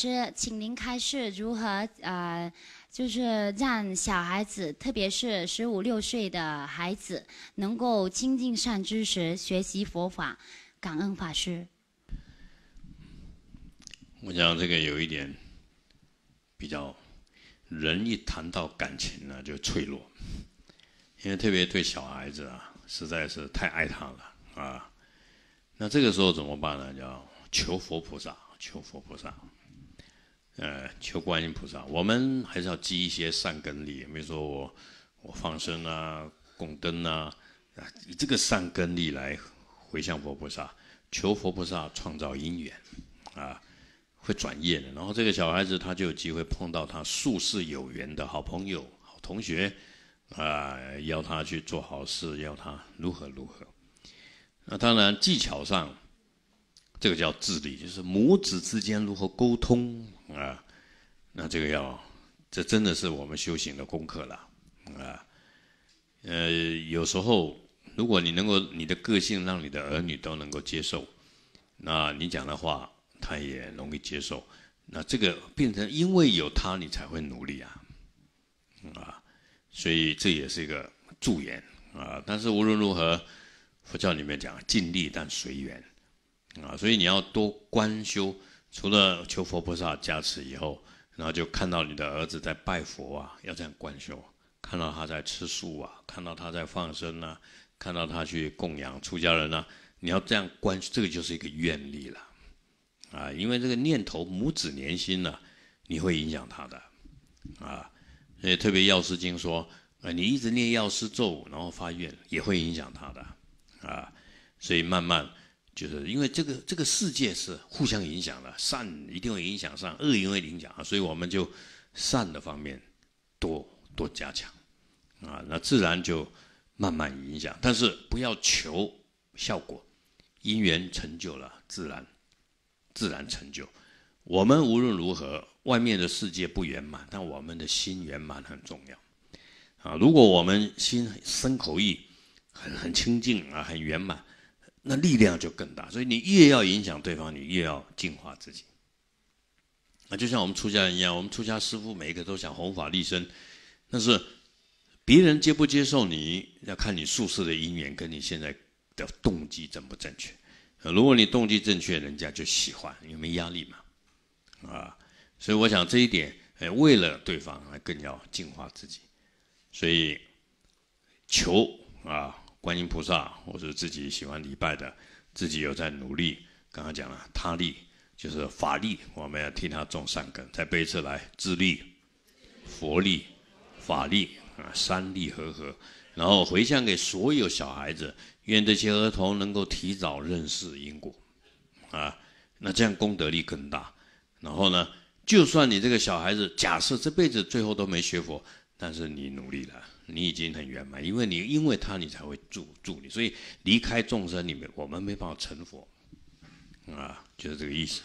师，请您开示如何呃，就是让小孩子，特别是十五六岁的孩子，能够亲近善知识，学习佛法，感恩法师。我讲这个有一点比较，人一谈到感情呢就脆弱，因为特别对小孩子啊实在是太爱他了啊。那这个时候怎么办呢？叫求佛菩萨，求佛菩萨。呃，求观音菩萨，我们还是要积一些善根力，比如说我，我放生啊，供灯啊，啊，以这个善根力来回向佛菩萨，求佛菩萨创造姻缘，啊，会转业的。然后这个小孩子他就有机会碰到他术世有缘的好朋友、好同学，啊，邀他去做好事，邀他如何如何。那当然技巧上，这个叫智力，就是母子之间如何沟通。啊，那这个要，这真的是我们修行的功课了，啊，呃，有时候如果你能够你的个性让你的儿女都能够接受，那你讲的话他也容易接受，那这个变成因为有他你才会努力啊，啊，所以这也是一个助缘啊，但是无论如何，佛教里面讲尽力但随缘，啊，所以你要多观修。除了求佛菩萨加持以后，然后就看到你的儿子在拜佛啊，要这样观修；看到他在吃素啊，看到他在放生啊，看到他去供养出家人啊，你要这样观，这个就是一个愿力了。啊，因为这个念头母子连心呢，你会影响他的。啊，所以特别药师经说，呃，你一直念药师咒，然后发愿，也会影响他的。啊，所以慢慢。就是因为这个这个世界是互相影响的，善一定会影响善，恶因会影响啊，所以我们就善的方面多多加强啊，那自然就慢慢影响。但是不要求效果，因缘成就了，自然自然成就。我们无论如何，外面的世界不圆满，但我们的心圆满很重要啊。如果我们心身口意很很清净啊，很圆满。那力量就更大，所以你越要影响对方，你越要净化自己。那就像我们出家人一样，我们出家师傅每一个都想弘法利生，但是别人接不接受你要看你宿世的因缘跟你现在的动机正不正确。如果你动机正确，人家就喜欢，因为没压力嘛，啊，所以我想这一点，哎，为了对方，还更要净化自己，所以求啊。观音菩萨，或是自己喜欢礼拜的，自己有在努力。刚刚讲了他力，就是法力，我们要替他种善根，再背次来自力、佛力、法力啊，三力合合，然后回向给所有小孩子，愿这些儿童能够提早认识因果，啊，那这样功德力更大。然后呢，就算你这个小孩子假设这辈子最后都没学佛，但是你努力了。你已经很圆满，因为你因为他你才会助助你，所以离开众生，你们我们没办法成佛，啊，就是这个意思。